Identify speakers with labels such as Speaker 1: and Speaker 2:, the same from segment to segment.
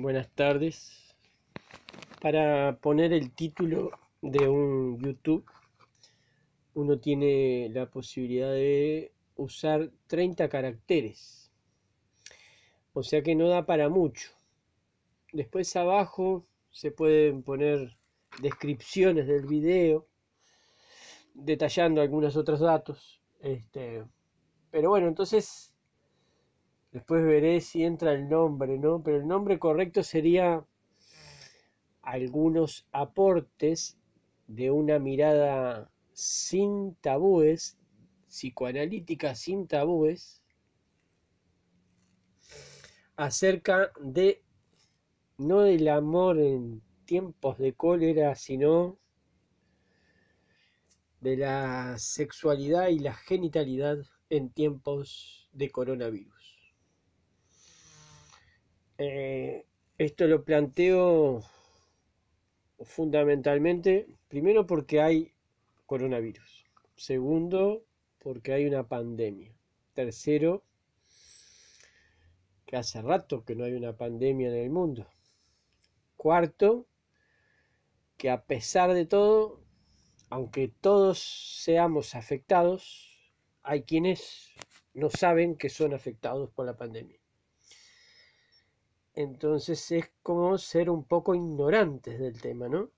Speaker 1: Buenas tardes. Para poner el título de un YouTube, uno tiene la posibilidad de usar 30 caracteres. O sea que no da para mucho. Después abajo se pueden poner descripciones del video, detallando algunos otros datos. Este, pero bueno, entonces Después veré si entra el nombre, ¿no? Pero el nombre correcto sería algunos aportes de una mirada sin tabúes, psicoanalítica sin tabúes, acerca de no del amor en tiempos de cólera, sino de la sexualidad y la genitalidad en tiempos de coronavirus. Eh, esto lo planteo fundamentalmente, primero porque hay coronavirus, segundo porque hay una pandemia, tercero que hace rato que no hay una pandemia en el mundo, cuarto que a pesar de todo, aunque todos seamos afectados, hay quienes no saben que son afectados por la pandemia. Entonces es como ser un poco ignorantes del tema, ¿no?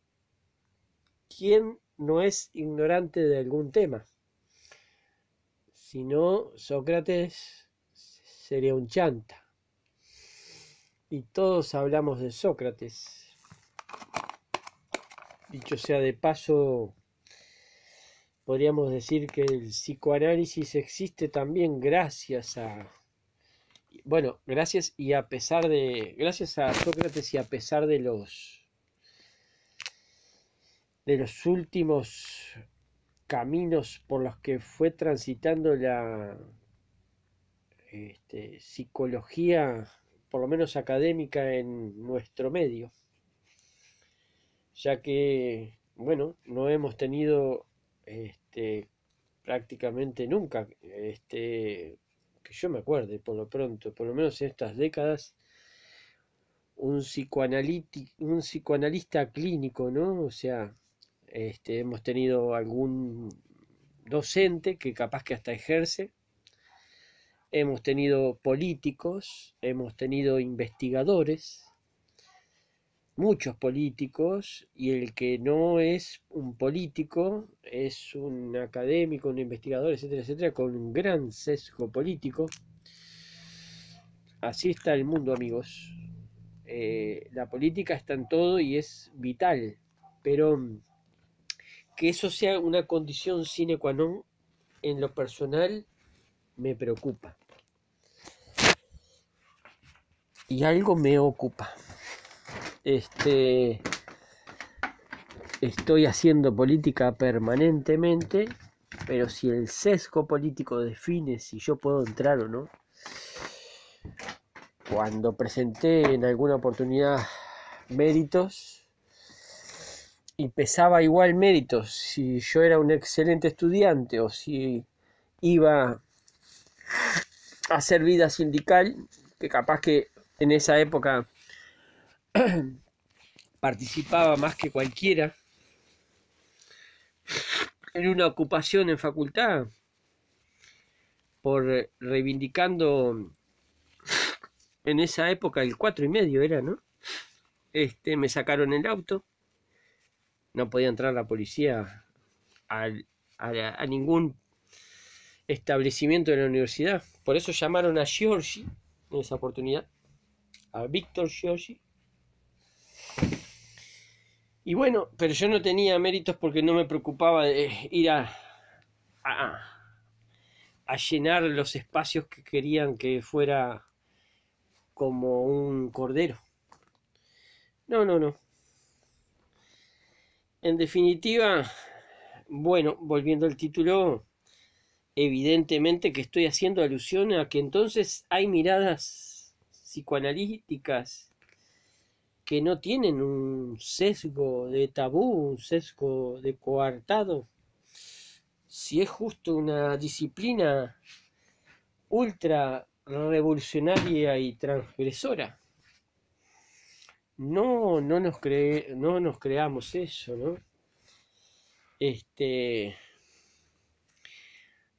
Speaker 1: ¿Quién no es ignorante de algún tema? Si no, Sócrates sería un chanta. Y todos hablamos de Sócrates. Dicho sea de paso, podríamos decir que el psicoanálisis existe también gracias a bueno, gracias y a pesar de. Gracias a Sócrates y a pesar de los. de los últimos caminos por los que fue transitando la este, psicología, por lo menos académica, en nuestro medio. Ya que, bueno, no hemos tenido este, prácticamente nunca este, que yo me acuerde, por lo pronto, por lo menos en estas décadas, un, un psicoanalista clínico, ¿no? O sea, este, hemos tenido algún docente que capaz que hasta ejerce, hemos tenido políticos, hemos tenido investigadores, muchos políticos y el que no es un político es un académico, un investigador, etcétera, etcétera, con un gran sesgo político. Así está el mundo, amigos. Eh, la política está en todo y es vital, pero mm, que eso sea una condición sine qua non en lo personal me preocupa. Y algo me ocupa. Este, estoy haciendo política permanentemente, pero si el sesgo político define si yo puedo entrar o no, cuando presenté en alguna oportunidad méritos y pesaba igual méritos si yo era un excelente estudiante o si iba a hacer vida sindical, que capaz que en esa época participaba más que cualquiera en una ocupación en facultad por eh, reivindicando en esa época el cuatro y medio era, ¿no? Este, me sacaron el auto, no podía entrar la policía a ningún establecimiento de la universidad, por eso llamaron a Giorgi en esa oportunidad, a Víctor Giorgi, y bueno, pero yo no tenía méritos porque no me preocupaba de ir a, a, llenar los espacios que querían que fuera como un cordero. No, no, no. En definitiva, bueno, volviendo al título, evidentemente que estoy haciendo alusión a que entonces hay miradas psicoanalíticas que no tienen un sesgo de tabú, un sesgo de coartado. Si es justo una disciplina ultra revolucionaria y transgresora. No, no nos, no nos creamos eso, ¿no? Este,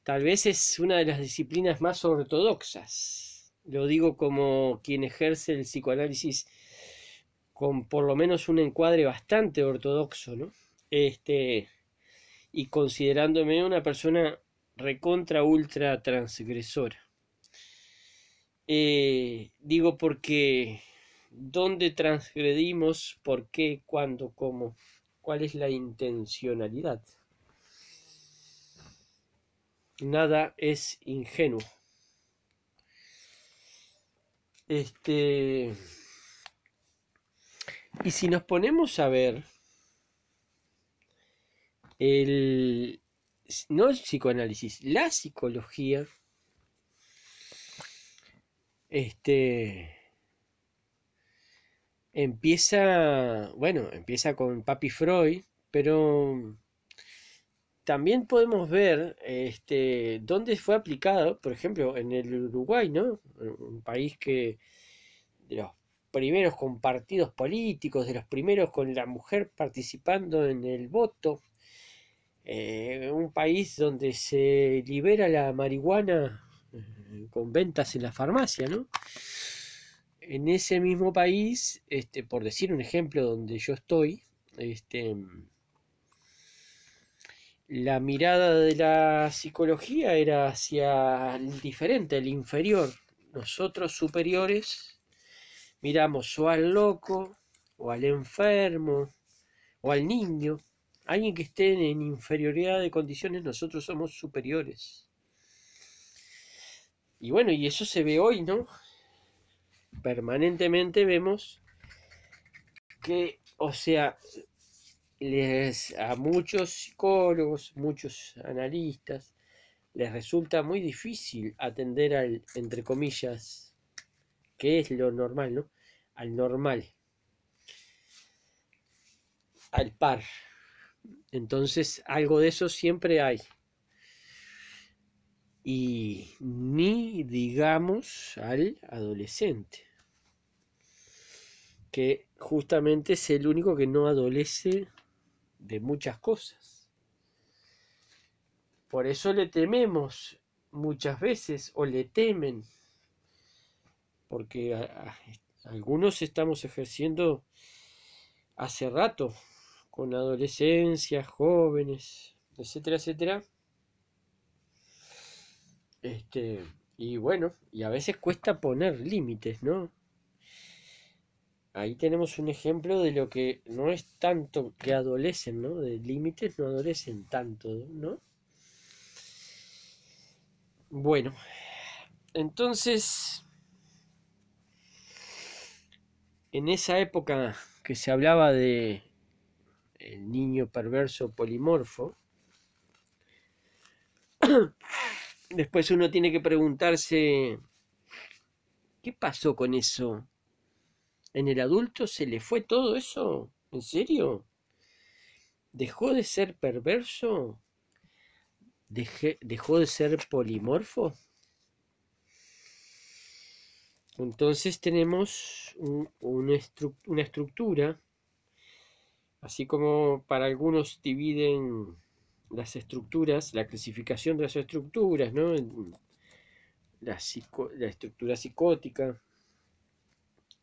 Speaker 1: tal vez es una de las disciplinas más ortodoxas. Lo digo como quien ejerce el psicoanálisis con por lo menos un encuadre bastante ortodoxo, ¿no? Este, y considerándome una persona recontra ultra transgresora. Eh, digo porque dónde transgredimos, por qué, cuándo, cómo, cuál es la intencionalidad. Nada es ingenuo. Este y si nos ponemos a ver el, no el psicoanálisis, la psicología, este, empieza, bueno, empieza con Papi Freud, pero también podemos ver este, dónde fue aplicado, por ejemplo, en el Uruguay, ¿no? Un país que de primeros con partidos políticos, de los primeros con la mujer participando en el voto. Eh, un país donde se libera la marihuana eh, con ventas en la farmacia, ¿no? En ese mismo país, este, por decir un ejemplo donde yo estoy, este, la mirada de la psicología era hacia el diferente, el inferior. Nosotros superiores miramos o al loco, o al enfermo, o al niño, alguien que esté en inferioridad de condiciones, nosotros somos superiores. Y bueno, y eso se ve hoy, ¿no? Permanentemente vemos que, o sea, a muchos psicólogos, muchos analistas, les resulta muy difícil atender al, entre comillas, que es lo normal, ¿no? Al normal, al par. Entonces, algo de eso siempre hay. Y ni digamos al adolescente, que justamente es el único que no adolece de muchas cosas. Por eso le tememos muchas veces o le temen porque algunos estamos ejerciendo hace rato, con adolescencia, jóvenes, etcétera, etcétera. Este, y bueno, y a veces cuesta poner límites, ¿no? Ahí tenemos un ejemplo de lo que no es tanto que adolecen, ¿no? De límites no adolecen tanto, ¿no? Bueno, entonces en esa época que se hablaba de el niño perverso polimorfo, después uno tiene que preguntarse, ¿qué pasó con eso? ¿En el adulto se le fue todo eso? ¿En serio? ¿Dejó de ser perverso? ¿Dejó de ser polimorfo? Entonces tenemos una, estructura, así como para algunos dividen las estructuras, la clasificación de las estructuras, la estructura psicótica,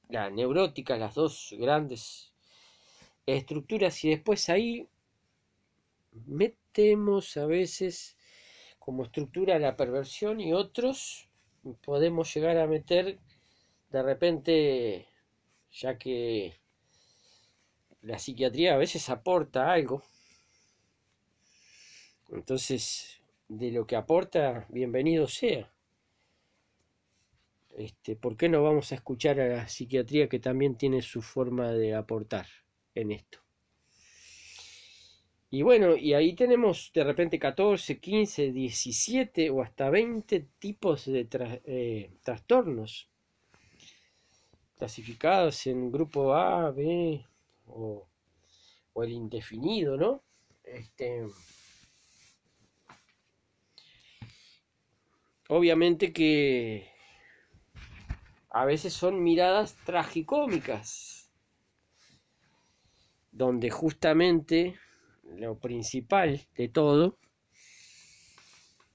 Speaker 1: la neurótica, las dos grandes estructuras, y después ahí metemos a veces como estructura la perversión y otros podemos llegar a meter de repente, ya que la psiquiatría a veces aporta algo, entonces de lo que aporta, bienvenido sea. Este, ¿Por qué no vamos a escuchar a la psiquiatría que también tiene su forma de aportar en esto? Y bueno, y ahí tenemos de repente 14, 15, 17 o hasta 20 tipos de eh, trastornos clasificados en grupo A, B o, el indefinido, ¿no? Este, obviamente que a veces son miradas tragicómicas, donde justamente lo principal de todo,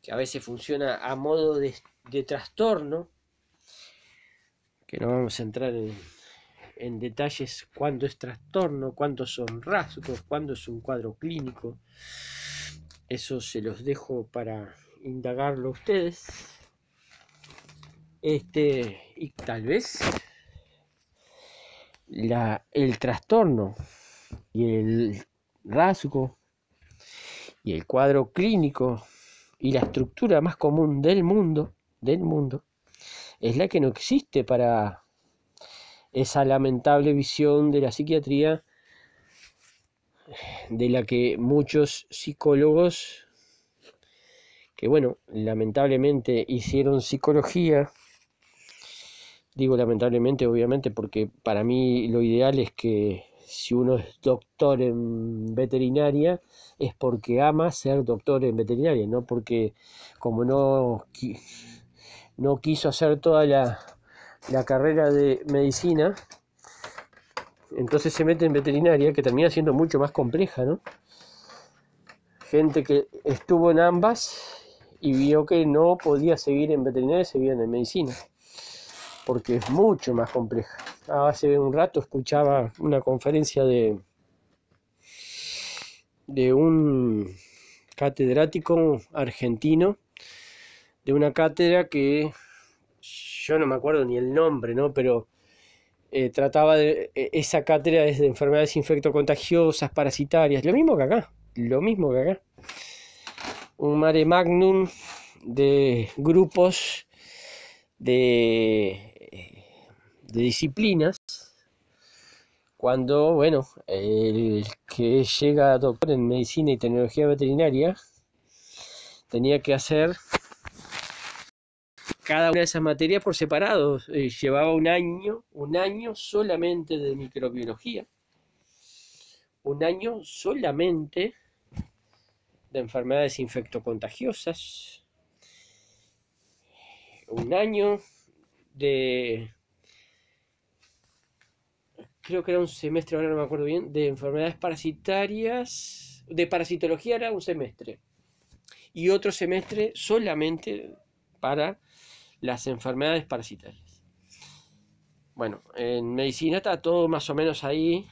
Speaker 1: que a veces funciona a modo de, de trastorno, que no vamos a entrar en, detalles cuándo es trastorno, cuándo son rasgos, cuándo es un cuadro clínico. Eso se los dejo para indagarlo a ustedes. Este, y tal vez el trastorno y el rasgo y el cuadro clínico y la estructura más común del mundo, del mundo, es la que no existe para esa lamentable visión de la psiquiatría de la que muchos psicólogos que bueno, lamentablemente hicieron psicología, digo lamentablemente obviamente porque para mí lo ideal es que si uno es doctor en veterinaria es porque ama ser doctor en veterinaria, no porque como no no quiso hacer toda la, la carrera de medicina, entonces se mete en veterinaria, que termina siendo mucho más compleja, ¿no? Gente que estuvo en ambas y vio que no podía seguir en veterinaria, seguían en medicina, porque es mucho más compleja. Ah, hace un rato escuchaba una conferencia de, de un catedrático argentino de una cátedra que yo no me acuerdo ni el nombre, ¿no? Pero eh, trataba de e, esa cátedra es de enfermedades infectocontagiosas, parasitarias, lo mismo que acá, lo mismo que acá. Un mare magnum de grupos de, de disciplinas cuando, bueno, el que llega a doctor en medicina y tecnología veterinaria tenía que hacer cada una de esas materias por separado. Eh, llevaba un año, un año solamente de microbiología, un año solamente de enfermedades infectocontagiosas, un año de... Creo que era un semestre, ahora no me acuerdo bien, de enfermedades parasitarias, de parasitología era un semestre, y otro semestre solamente para las enfermedades parasitarias. Bueno, en medicina está todo más o menos ahí.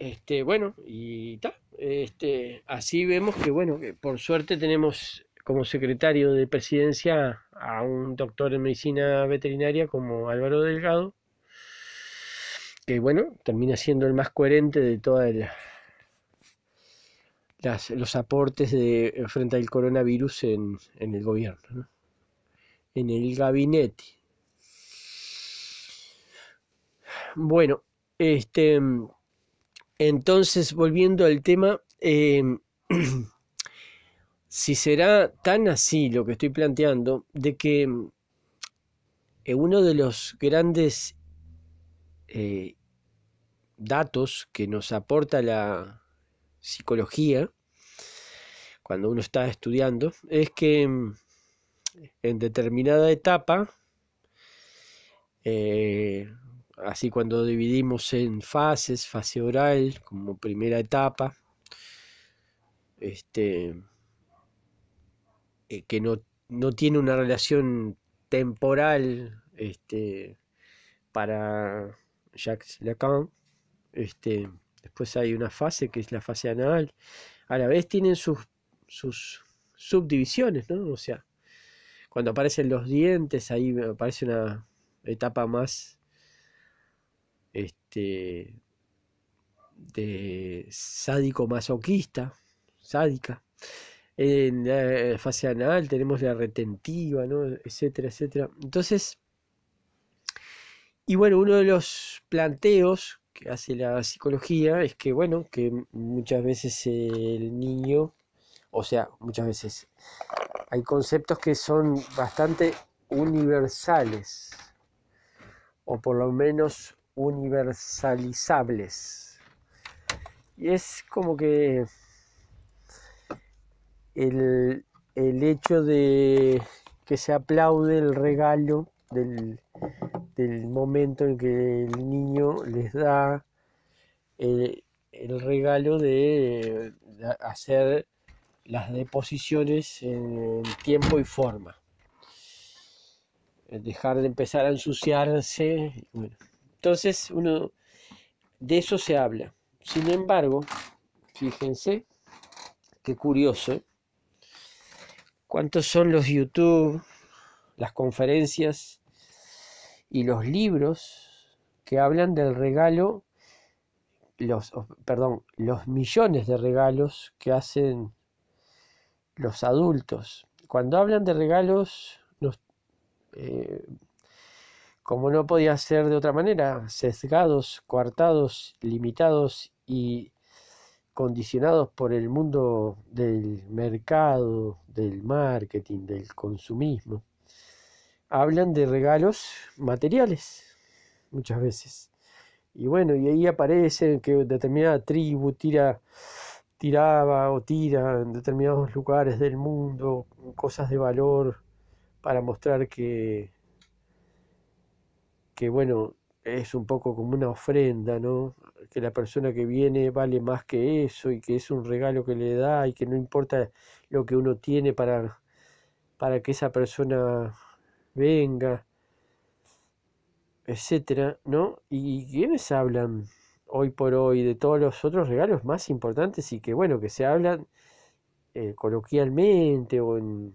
Speaker 1: Este, bueno, y tal. este, así vemos que, bueno, que por suerte tenemos como secretario de presidencia a un doctor en medicina veterinaria como Álvaro Delgado, que bueno, termina siendo el más coherente de toda la, los aportes eh, frente al coronavirus en, el gobierno, en el gabinete. Bueno, este, entonces volviendo al tema, em, si será tan así lo que estoy planteando, de que eh, uno de los grandes eh, datos que nos aporta la, psicología, cuando uno está estudiando, es que mm, en determinada etapa, eh, así cuando dividimos en fases, fase oral como primera etapa, este, eh, que no, tiene una relación temporal este, para Jacques Lacan, este, Después hay una fase que es la fase anal. A la vez tienen sus, subdivisiones, ¿no? O sea, cuando aparecen los dientes, ahí aparece una etapa más este, de sádico masoquista, sádica. En la eh, fase anal tenemos la retentiva, ¿no? etcétera, etcétera. Entonces, y bueno, uno de los planteos hace la psicología es que, bueno, que muchas veces el niño, o sea, muchas veces hay conceptos que son bastante universales, o por lo menos universalizables. Y es como que el, el hecho de que se aplaude el regalo del, el momento en que el niño les da eh, el, regalo de, hacer las deposiciones en tiempo y forma. Eh, dejar de empezar a ensuciarse. entonces, uno de eso se habla. Sin embargo, fíjense, qué curioso, ¿eh? ¿cuántos son los YouTube, las conferencias y los libros que hablan del regalo, los, perdón, los millones de regalos que hacen los adultos. Cuando hablan de regalos, eh, como no podía ser de otra manera, sesgados, coartados, limitados y condicionados por el mundo del mercado, del marketing, del consumismo hablan de regalos materiales muchas veces. Y bueno, y ahí aparece que determinada tribu tira, tiraba o tira en determinados lugares del mundo cosas de valor para mostrar que, que bueno, es un poco como una ofrenda, ¿no? Que la persona que viene vale más que eso y que es un regalo que le da y que no importa lo que uno tiene para, para que esa persona venga, etcétera, ¿no? ¿Y quienes hablan hoy por hoy de todos los otros regalos más importantes y que, bueno, que se hablan eh, coloquialmente o en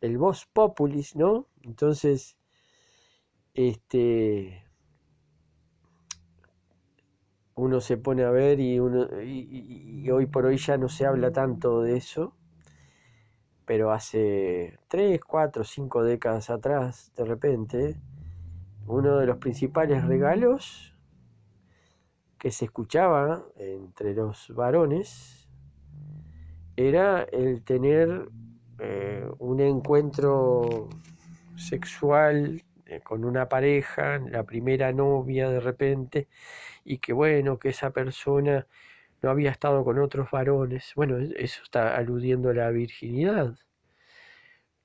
Speaker 1: el voz populis, ¿no? Entonces, este uno se pone a ver y, uno, y hoy por hoy ya no se habla tanto de eso pero hace tres, cuatro, cinco décadas atrás, de repente, uno de los principales regalos que se escuchaba entre los varones era el tener eh, un encuentro sexual eh, con una pareja, la primera novia de repente, y que bueno, que esa persona no había estado con otros varones. Bueno, eso está aludiendo a la virginidad.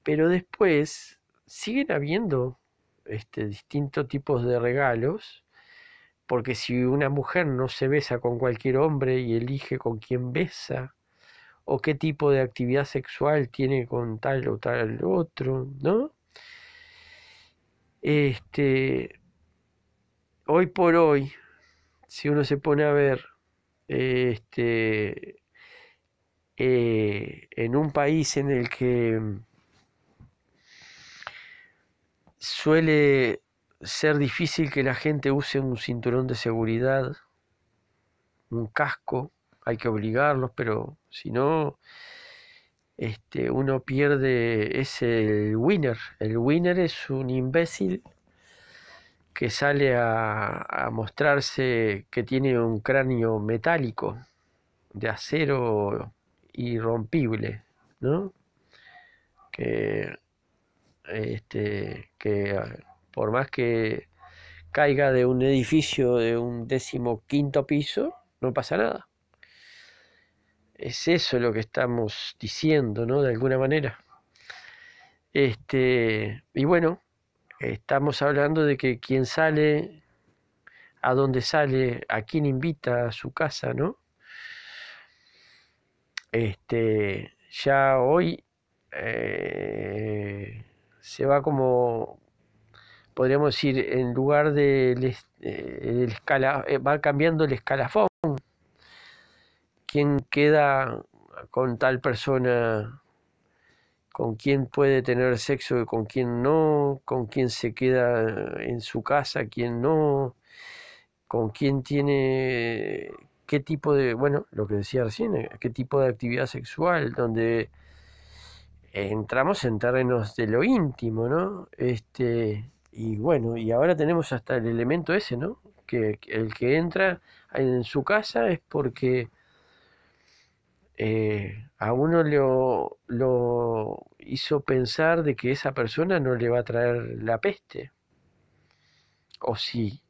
Speaker 1: Pero después siguen habiendo este, distintos tipos de regalos, porque si una mujer no se besa con cualquier hombre y elige con quién besa, o qué tipo de actividad sexual tiene con tal o tal otro, ¿no? Este, hoy por hoy, si uno se pone a ver, este, eh, en un país en el que suele ser difícil que la gente use un cinturón de seguridad, un casco, hay que obligarlos, pero si no, este, uno pierde, es el winner. El winner es un imbécil que sale a, a mostrarse que tiene un cráneo metálico, de acero irrompible, ¿no? Que este, que por más que caiga de un edificio de un décimo quinto piso, no pasa nada. Es eso lo que estamos diciendo, ¿no? De alguna manera. Este, y bueno, estamos hablando de que quien sale, a dónde sale, a quién invita a su casa, ¿no? Este, ya hoy eh, se va como, podríamos decir, en lugar del de eh, escala, eh, va cambiando el escalafón. ¿Quién queda con tal persona? ¿Con quién puede tener sexo y con quién no? ¿Con quién se queda en su casa? ¿Quién no? ¿Con quién tiene qué tipo de, bueno, lo que decía recién, eh, qué tipo de actividad sexual, donde entramos en terrenos de lo íntimo, ¿no? Este, y bueno, y ahora tenemos hasta el elemento ese, ¿no? Que, el que entra en su casa es porque eh, a uno lo, lo hizo pensar de que esa persona no le va a traer la peste. O sí.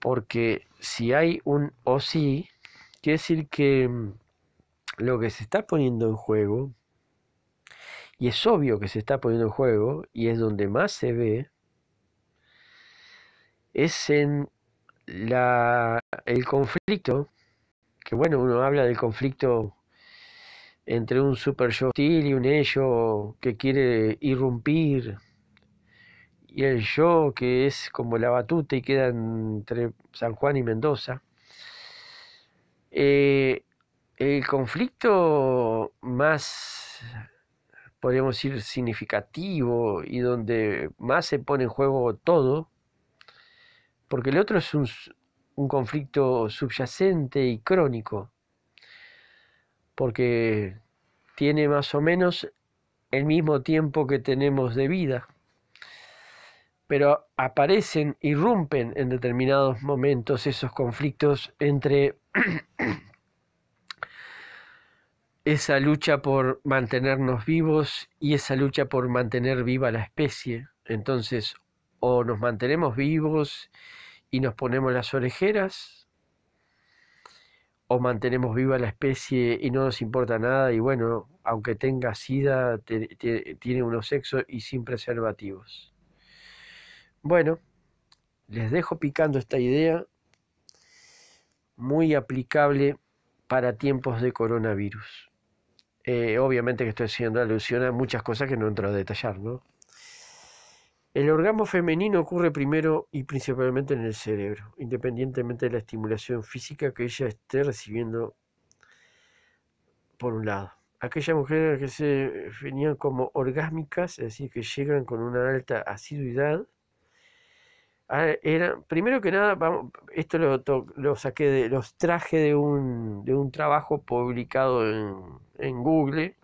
Speaker 1: Porque si hay un o sí, quiere decir que lo que se está poniendo en juego, y es obvio que se está poniendo en juego, y es donde más se ve, es en la, el conflicto, que bueno, uno habla del conflicto entre un super yo hostil y un ello que quiere irrumpir, y el yo que es como la batuta y queda entre San Juan y Mendoza. Eh, el conflicto más, podríamos decir, significativo y donde más se pone en juego todo, porque el otro es un, conflicto subyacente y crónico, porque tiene más o menos el mismo tiempo que tenemos de vida, pero aparecen, irrumpen en determinados momentos esos conflictos entre esa lucha por mantenernos vivos y esa lucha por mantener viva la especie. Entonces, o nos mantenemos vivos y nos ponemos las orejeras, o mantenemos viva la especie y no nos importa nada y bueno, aunque tenga sida, tiene unos sexos y sin preservativos. Bueno, les dejo picando esta idea muy aplicable para tiempos de coronavirus. Eh, obviamente que estoy haciendo alusión a muchas cosas que no entro a detallar, ¿no? El orgasmo femenino ocurre primero y principalmente en el cerebro, independientemente de la estimulación física que ella esté recibiendo por un lado. Aquellas mujeres que se definían como orgásmicas, es decir, que llegan con una alta asiduidad, Ah, era, primero que nada, esto lo, saqué de, los traje de un, de un trabajo publicado en, en Google.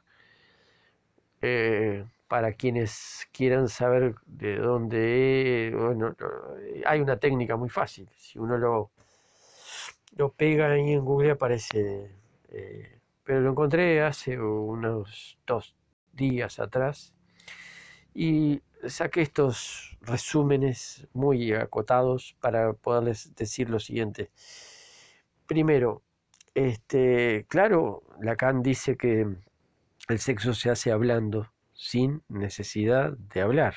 Speaker 1: Eh, para quienes quieran saber de dónde, bueno, hay una técnica muy fácil. Si uno lo, lo pega ahí en Google aparece. Eh, pero lo encontré hace unos dos días atrás. Y saqué estos resúmenes muy acotados para poderles decir lo siguiente. Primero, este, claro, Lacan dice que el sexo se hace hablando sin necesidad de hablar.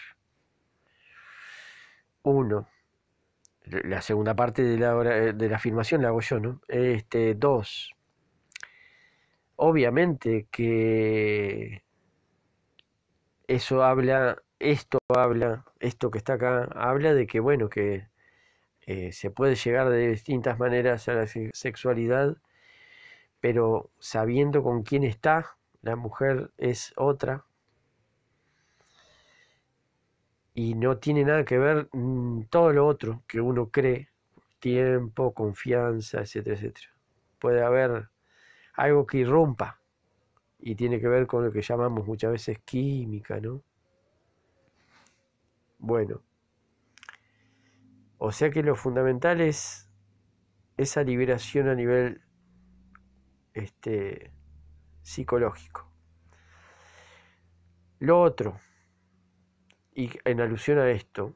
Speaker 1: Uno, la segunda parte de la, de la afirmación la hago yo, ¿no? Este, dos, obviamente que eso habla esto habla, esto que está acá, habla de que, bueno, que eh, se puede llegar de distintas maneras a la sexualidad, pero sabiendo con quién está, la mujer es otra. Y no tiene nada que ver mm, todo lo otro que uno cree, tiempo, confianza, etcétera, etcétera. Puede haber algo que irrumpa y tiene que ver con lo que llamamos muchas veces química, ¿no? Bueno, o sea que lo fundamental es esa liberación a nivel este, psicológico. Lo otro, y en alusión a esto,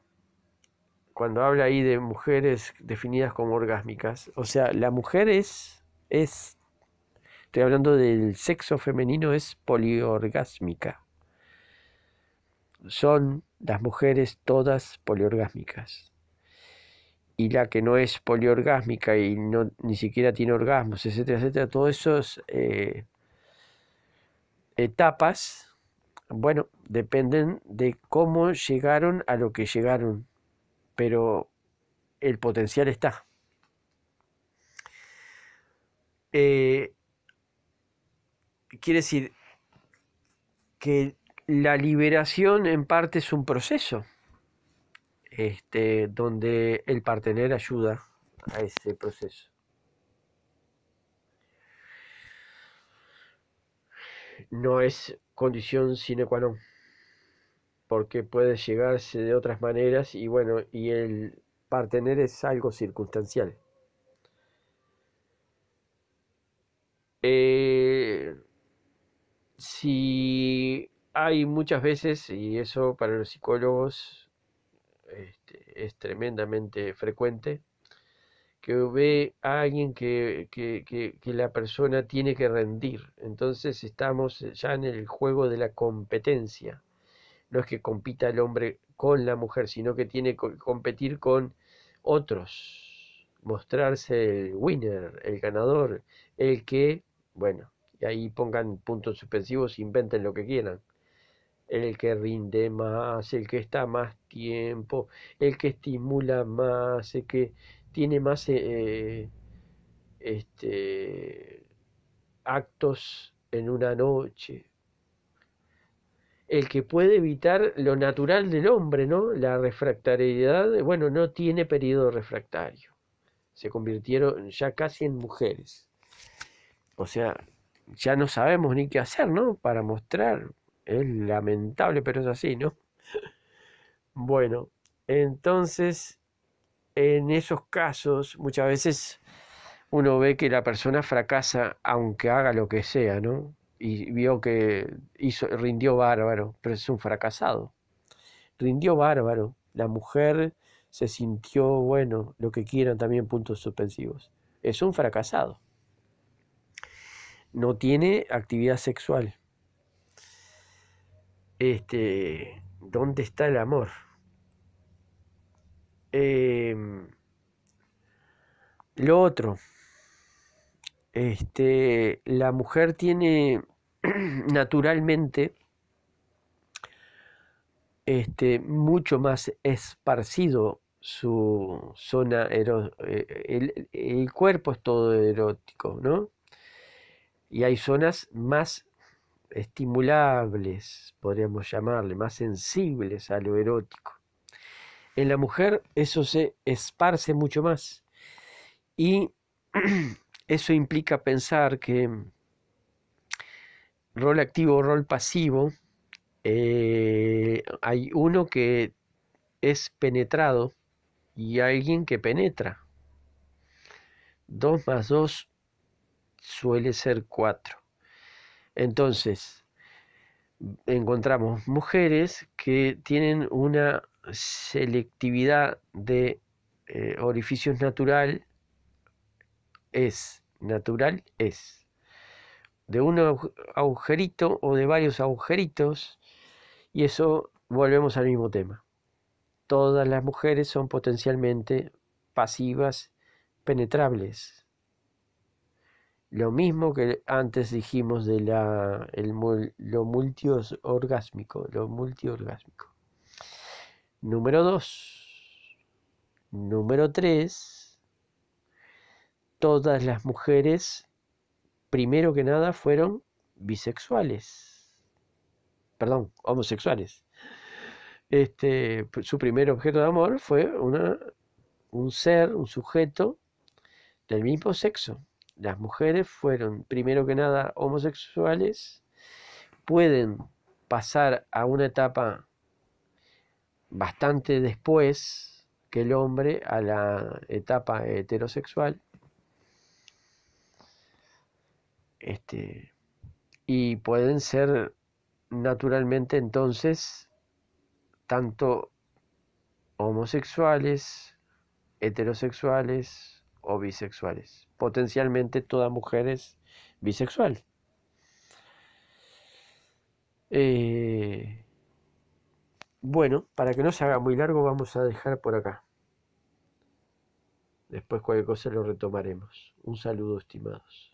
Speaker 1: cuando habla ahí de mujeres definidas como orgásmicas, o sea, la mujer es, es estoy hablando del sexo femenino, es poliorgásmica son las mujeres todas poliorgásmicas. Y la que no es poliorgásmica y no, ni siquiera tiene orgasmos, etcétera, etcétera, todas esas eh, etapas, bueno, dependen de cómo llegaron a lo que llegaron, pero el potencial está. Eh, quiere decir que la liberación en parte es un proceso este, donde el partener ayuda a ese proceso. No es condición sine qua non, porque puede llegarse de otras maneras y bueno, y el partener es algo circunstancial. Eh, si hay muchas veces, y eso para los psicólogos este, es tremendamente frecuente, que ve a alguien que, que, que, la persona tiene que rendir. Entonces estamos ya en el juego de la competencia. No es que compita el hombre con la mujer, sino que tiene que competir con otros, mostrarse el winner, el ganador, el que, bueno, y ahí pongan puntos suspensivos, inventen lo que quieran el que rinde más, el que está más tiempo, el que estimula más, el que tiene más eh, este, actos en una noche, el que puede evitar lo natural del hombre, ¿no? La refractariedad, bueno, no tiene periodo refractario. Se convirtieron ya casi en mujeres. O sea, ya no sabemos ni qué hacer, ¿no? Para mostrar es lamentable, pero es así, ¿no? bueno, entonces, en esos casos, muchas veces uno ve que la persona fracasa aunque haga lo que sea, ¿no? Y vio que hizo, rindió bárbaro, pero es un fracasado. Rindió bárbaro. La mujer se sintió, bueno, lo que quieran también puntos suspensivos. Es un fracasado. No tiene actividad sexual este, ¿dónde está el amor? Em, lo otro, este, la mujer tiene naturalmente este, mucho más esparcido su zona eh, El, el, cuerpo es todo erótico, ¿no? Y hay zonas más estimulables, podríamos llamarle, más sensibles a lo erótico. En la mujer eso se esparce mucho más y eso implica pensar que rol activo, o rol pasivo, eh, hay uno que es penetrado y alguien que penetra. Dos más dos suele ser cuatro. Entonces, encontramos mujeres que tienen una selectividad de eh, orificios natural, es, natural es, de un agujerito o de varios agujeritos, y eso volvemos al mismo tema. Todas las mujeres son potencialmente pasivas penetrables, lo mismo que antes dijimos de la, el, lo multiorgásmico, lo multiorgásmico. Número 2. Número 3. Todas las mujeres, primero que nada, fueron bisexuales. Perdón, homosexuales. Este, su primer objeto de amor fue una, un ser, un sujeto del mismo sexo las mujeres fueron, primero que nada, homosexuales, pueden pasar a una etapa bastante después que el hombre a la etapa heterosexual. Este, y pueden ser naturalmente entonces tanto homosexuales, heterosexuales o bisexuales potencialmente toda mujer es bisexual. Eh, bueno, para que no se haga muy largo vamos a dejar por acá. Después cualquier cosa lo retomaremos. Un saludo, estimados.